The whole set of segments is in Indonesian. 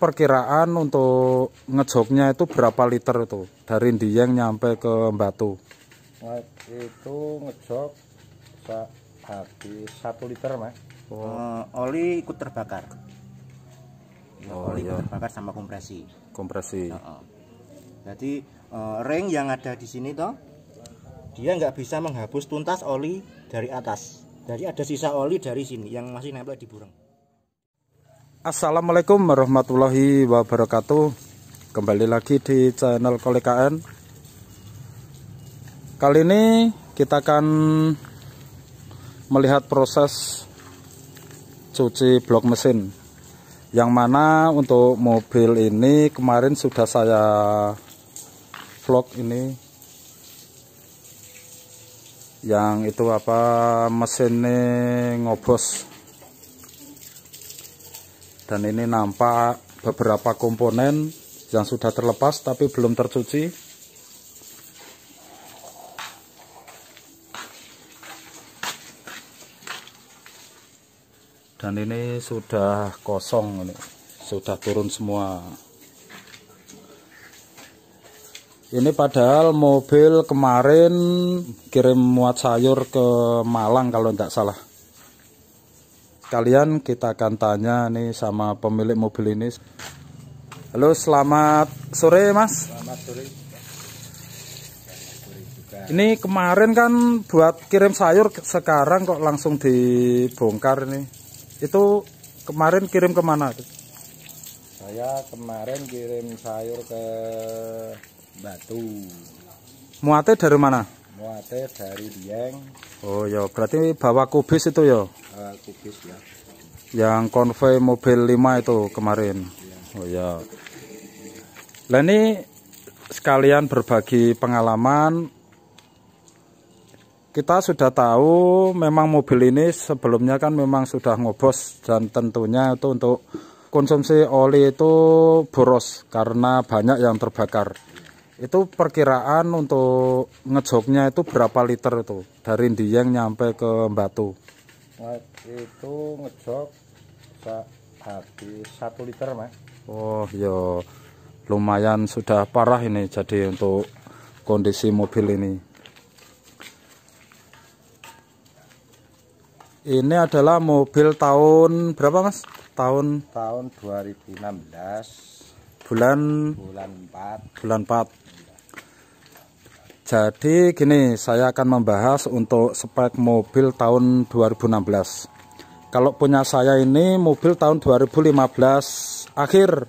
perkiraan untuk ngejoknya itu berapa liter tuh dari Dieng nyampe ke Batu? Itu ngejok habis satu liter mas. Oh. oli ikut terbakar. Ya, oh, oli iya. terbakar sama kompresi. Kompresi. Uh -uh. Jadi uh, ring yang ada di sini toh dia nggak bisa menghapus tuntas oli dari atas. Jadi ada sisa oli dari sini yang masih nempel di burung. Assalamualaikum warahmatullahi wabarakatuh Kembali lagi di channel Kole Kali ini kita akan melihat proses cuci blok mesin Yang mana untuk mobil ini kemarin sudah saya vlog ini Yang itu apa mesinnya ngobos dan ini nampak beberapa komponen yang sudah terlepas tapi belum tercuci dan ini sudah kosong ini sudah turun semua ini padahal mobil kemarin kirim muat sayur ke Malang kalau tidak salah kalian kita akan tanya nih sama pemilik mobil ini halo selamat sore mas selamat sore ini kemarin kan buat kirim sayur sekarang kok langsung dibongkar nih itu kemarin kirim kemana saya kemarin kirim sayur ke Batu muatnya dari mana Wate dari Dieng oh ya berarti bawa kubis itu ya uh, kubis ya yang konvoy mobil 5 itu kemarin ya. oh ya lah ini sekalian berbagi pengalaman kita sudah tahu memang mobil ini sebelumnya kan memang sudah ngobos dan tentunya itu untuk konsumsi oli itu boros karena banyak yang terbakar itu perkiraan untuk ngejoknya itu berapa liter itu dari Dieng nyampe ke Batu itu ngejok habis satu liter mas oh yo iya. lumayan sudah parah ini jadi untuk kondisi mobil ini ini adalah mobil tahun berapa mas tahun tahun 2016 bulan bulan 4 bulan 4 jadi gini, saya akan membahas untuk spek mobil tahun 2016. Kalau punya saya ini mobil tahun 2015 akhir.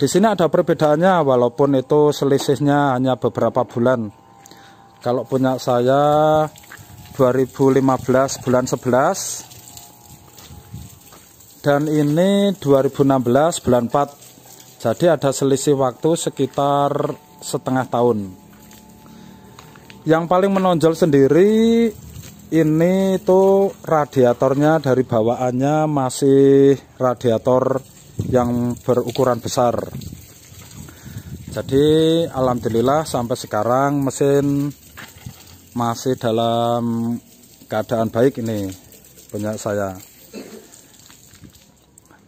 Di sini ada perbedaannya walaupun itu selisihnya hanya beberapa bulan. Kalau punya saya 2015 bulan 11 dan ini 2016 bulan 4. Jadi ada selisih waktu sekitar setengah tahun yang paling menonjol sendiri ini itu radiatornya dari bawaannya masih radiator yang berukuran besar jadi alhamdulillah sampai sekarang mesin masih dalam keadaan baik ini punya saya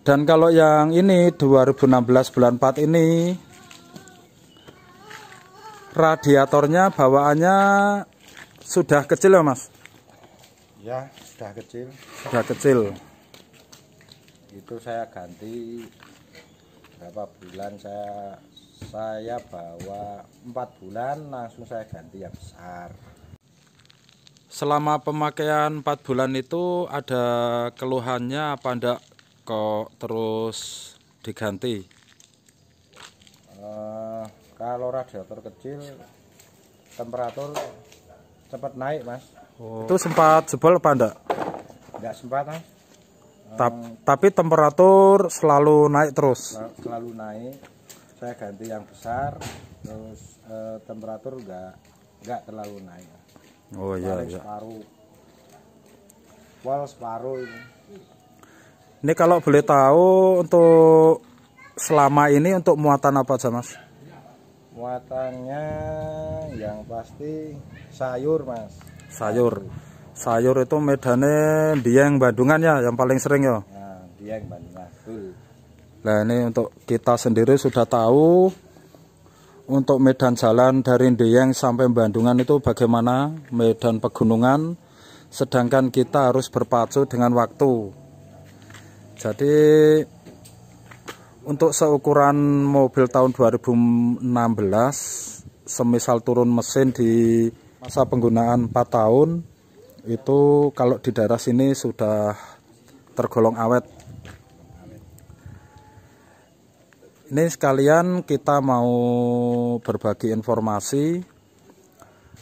dan kalau yang ini 2016 bulan 4 ini radiatornya bawaannya sudah kecil ya mas? Ya sudah kecil. Sudah kecil. Itu saya ganti berapa bulan saya saya bawa empat bulan langsung saya ganti yang besar. Selama pemakaian empat bulan itu ada keluhannya apa enggak kok terus diganti? kalau radiator kecil temperatur cepat naik mas oh. itu sempat jebol apa enggak enggak sempat mas Ta hmm. tapi temperatur selalu naik terus selalu naik saya ganti yang besar terus eh, temperatur enggak enggak terlalu naik oh iya iya separuh wal separuh ini ini kalau boleh tahu untuk selama ini untuk muatan apa aja mas? muatannya yang pasti sayur mas sayur sayur itu medane dieng bandungan ya yang paling sering ya nah, dieng bandungan nah ini untuk kita sendiri sudah tahu untuk medan jalan dari Dieng sampai Bandungan itu bagaimana medan pegunungan sedangkan kita harus berpacu dengan waktu jadi untuk seukuran mobil tahun 2016, semisal turun mesin di masa penggunaan 4 tahun, itu kalau di daerah sini sudah tergolong awet. Ini sekalian kita mau berbagi informasi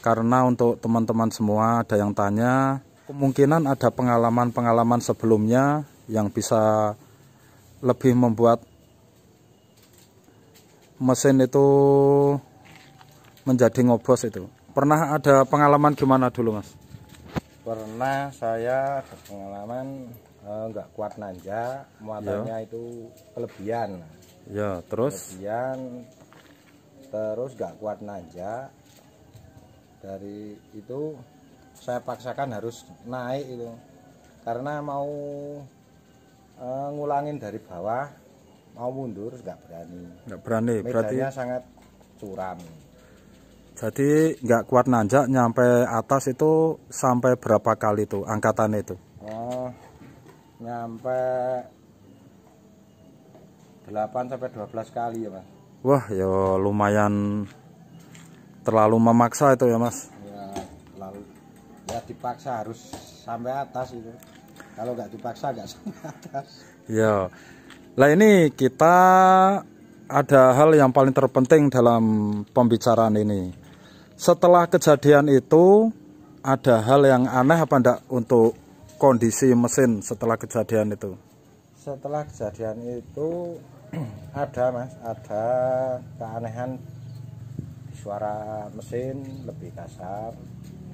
karena untuk teman-teman semua ada yang tanya, kemungkinan ada pengalaman-pengalaman sebelumnya yang bisa lebih membuat mesin itu menjadi ngobos itu pernah ada pengalaman gimana dulu mas pernah saya pengalaman eh, nggak eh, kuat nanjak muatannya ya. itu kelebihan ya terus kelebihan terus nggak kuat nanjak dari itu saya paksakan harus naik itu karena mau eh, ngulangin dari bawah mau mundur nggak berani nggak berani Medanya berarti sangat curam jadi nggak kuat nanjak nyampe atas itu sampai berapa kali itu angkatan itu oh nyampe 8 sampai 12 kali ya mas wah ya lumayan terlalu memaksa itu ya mas ya lalu ya dipaksa harus sampai atas itu kalau nggak dipaksa nggak sampai atas ya Nah ini kita ada hal yang paling terpenting dalam pembicaraan ini. Setelah kejadian itu ada hal yang aneh apa enggak untuk kondisi mesin setelah kejadian itu? Setelah kejadian itu ada mas, ada keanehan suara mesin lebih kasar,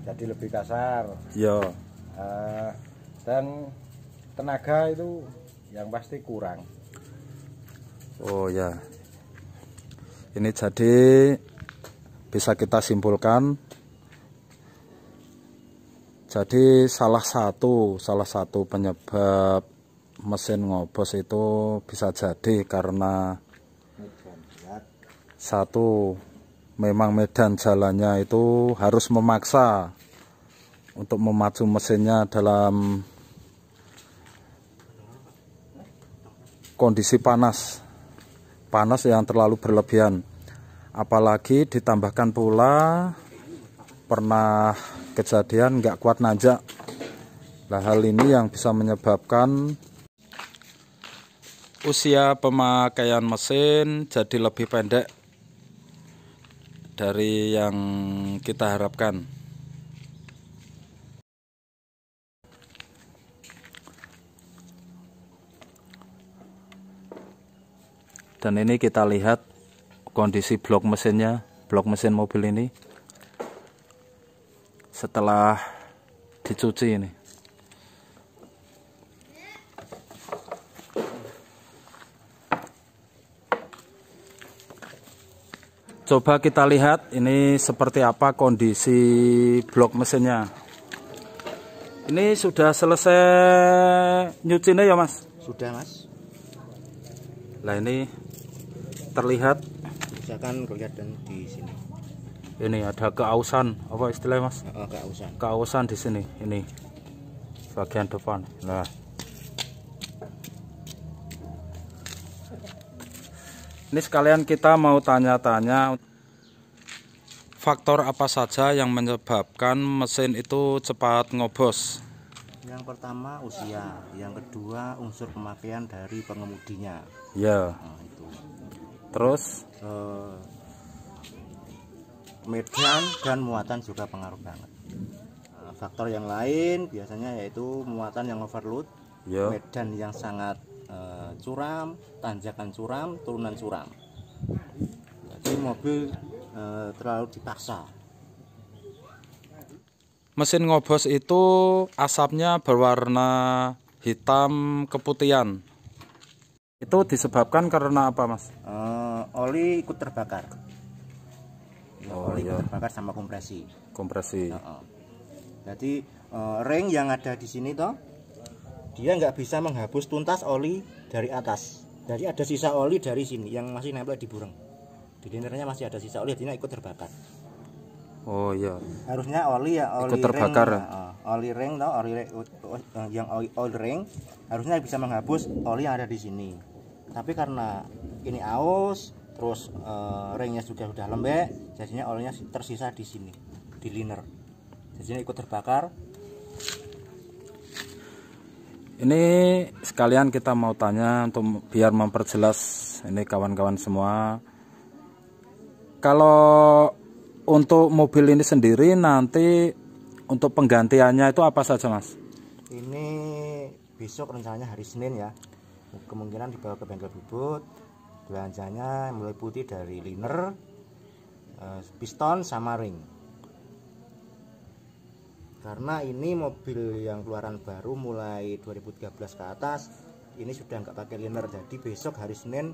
jadi lebih kasar. Iya. Uh, dan tenaga itu yang pasti kurang. Oh ya. Ini jadi bisa kita simpulkan jadi salah satu salah satu penyebab mesin ngobos itu bisa jadi karena satu memang medan jalannya itu harus memaksa untuk memacu mesinnya dalam kondisi panas panas yang terlalu berlebihan apalagi ditambahkan pula pernah kejadian nggak kuat nanjak nah hal ini yang bisa menyebabkan usia pemakaian mesin jadi lebih pendek dari yang kita harapkan dan ini kita lihat kondisi blok mesinnya blok mesin mobil ini setelah dicuci ini coba kita lihat ini seperti apa kondisi blok mesinnya ini sudah selesai nyucinya ya mas sudah mas Nah ini terlihat misalkan kelihatan di sini ini ada keausan apa istilahnya mas oh, keausan keausan di sini ini bagian depan nah ini sekalian kita mau tanya-tanya faktor apa saja yang menyebabkan mesin itu cepat ngobos yang pertama usia yang kedua unsur pemakaian dari pengemudinya ya nah, itu terus eh, medan dan muatan juga pengaruh banget eh, faktor yang lain biasanya yaitu muatan yang overload yeah. medan yang sangat eh, curam tanjakan curam turunan curam jadi mobil eh, terlalu dipaksa mesin ngobos itu asapnya berwarna hitam keputihan itu disebabkan karena apa mas? Uh, oli ikut terbakar ya, oh, oli iya. terbakar sama kompresi kompresi uh -uh. jadi uh, ring yang ada di sini toh dia nggak bisa menghapus tuntas oli dari atas jadi ada sisa oli dari sini yang masih nempel di burung di dinernya masih ada sisa oli artinya ikut terbakar oh iya harusnya oli ya oli ikut terbakar ring, oli ring toh, oli yang oli, oli ring harusnya bisa menghapus oli yang ada di sini tapi karena ini aus terus e, ringnya juga sudah lembek jadinya olinya tersisa di sini di liner jadinya ikut terbakar ini sekalian kita mau tanya untuk biar memperjelas ini kawan-kawan semua kalau untuk mobil ini sendiri nanti untuk penggantiannya itu apa saja mas ini besok rencananya hari Senin ya kemungkinan dibawa ke bengkel bubut belanjanya mulai putih dari liner eh, piston sama ring karena ini mobil yang keluaran baru mulai 2013 ke atas ini sudah nggak pakai liner jadi besok hari Senin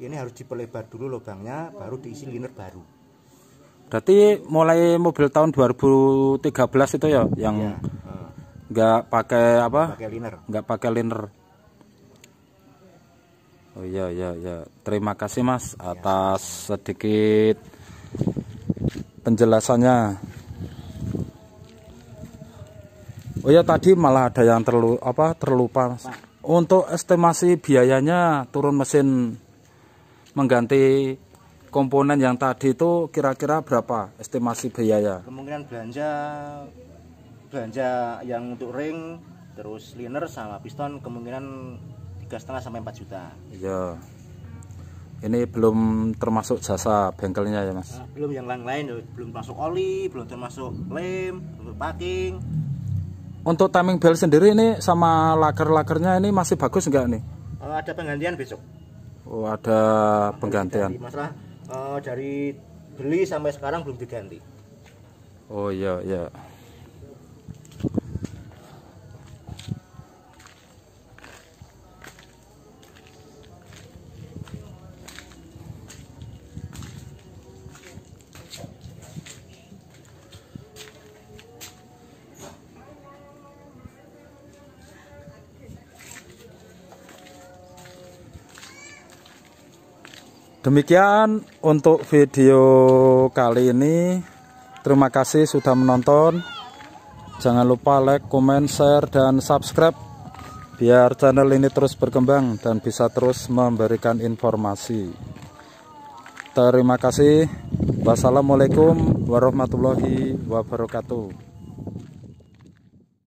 ini harus diperlebar dulu lubangnya baru diisi liner baru berarti mulai mobil tahun 2013 itu ya yang iya, eh. nggak ya, uh, pakai apa nggak pakai liner nggak pakai liner Oh iya iya iya. Terima kasih Mas atas sedikit penjelasannya. Oh iya tadi malah ada yang terlu apa terlupa. Mas. Untuk estimasi biayanya turun mesin mengganti komponen yang tadi itu kira-kira berapa estimasi biaya? Kemungkinan belanja belanja yang untuk ring terus liner sama piston kemungkinan tiga setengah sampai empat juta iya ini belum termasuk jasa bengkelnya ya mas ah, belum yang lain-lain belum termasuk oli belum termasuk lem belum packing untuk timing belt sendiri ini sama laker-lakernya ini masih bagus enggak nih uh, ada penggantian besok oh ada penggantian masalah uh, eh, dari beli sampai sekarang belum diganti oh iya iya Demikian untuk video kali ini. Terima kasih sudah menonton. Jangan lupa like, comment, share, dan subscribe biar channel ini terus berkembang dan bisa terus memberikan informasi. Terima kasih. Wassalamualaikum warahmatullahi wabarakatuh.